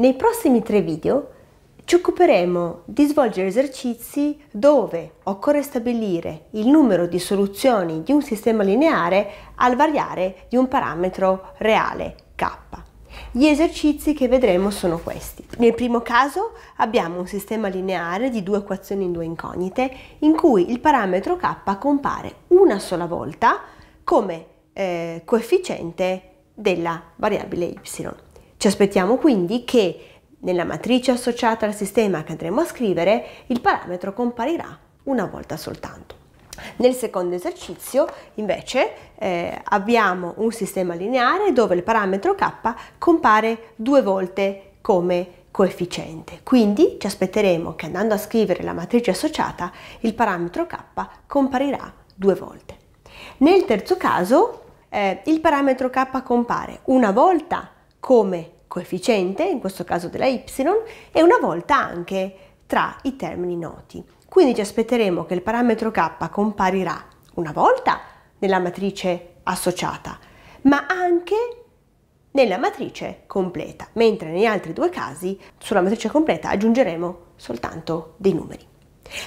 Nei prossimi tre video ci occuperemo di svolgere esercizi dove occorre stabilire il numero di soluzioni di un sistema lineare al variare di un parametro reale k. Gli esercizi che vedremo sono questi. Nel primo caso abbiamo un sistema lineare di due equazioni in due incognite in cui il parametro k compare una sola volta come eh, coefficiente della variabile y. Ci aspettiamo quindi che nella matrice associata al sistema che andremo a scrivere il parametro comparirà una volta soltanto. Nel secondo esercizio invece eh, abbiamo un sistema lineare dove il parametro k compare due volte come coefficiente. Quindi ci aspetteremo che andando a scrivere la matrice associata il parametro k comparirà due volte. Nel terzo caso eh, il parametro k compare una volta come coefficiente, in questo caso della y, e una volta anche tra i termini noti. Quindi ci aspetteremo che il parametro k comparirà una volta nella matrice associata, ma anche nella matrice completa, mentre negli altri due casi sulla matrice completa aggiungeremo soltanto dei numeri.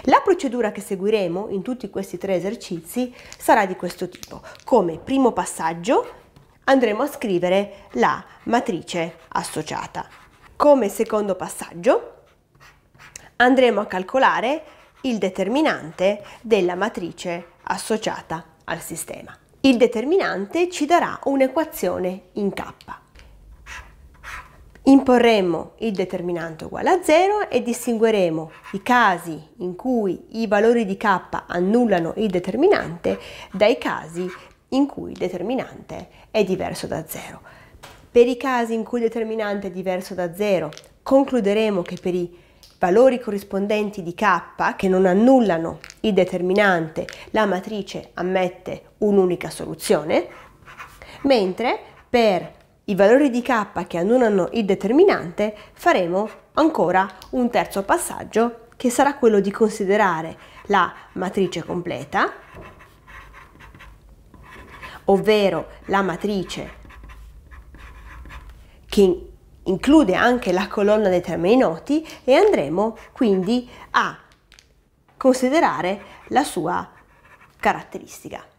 La procedura che seguiremo in tutti questi tre esercizi sarà di questo tipo. Come primo passaggio andremo a scrivere la matrice associata. Come secondo passaggio andremo a calcolare il determinante della matrice associata al sistema. Il determinante ci darà un'equazione in K. Imporremo il determinante uguale a 0 e distingueremo i casi in cui i valori di k annullano il determinante dai casi in cui il determinante è diverso da 0. Per i casi in cui il determinante è diverso da 0, concluderemo che per i valori corrispondenti di k che non annullano il determinante, la matrice ammette un'unica soluzione, mentre per i valori di k che annullano il determinante faremo ancora un terzo passaggio che sarà quello di considerare la matrice completa ovvero la matrice che include anche la colonna dei termini noti e andremo quindi a considerare la sua caratteristica.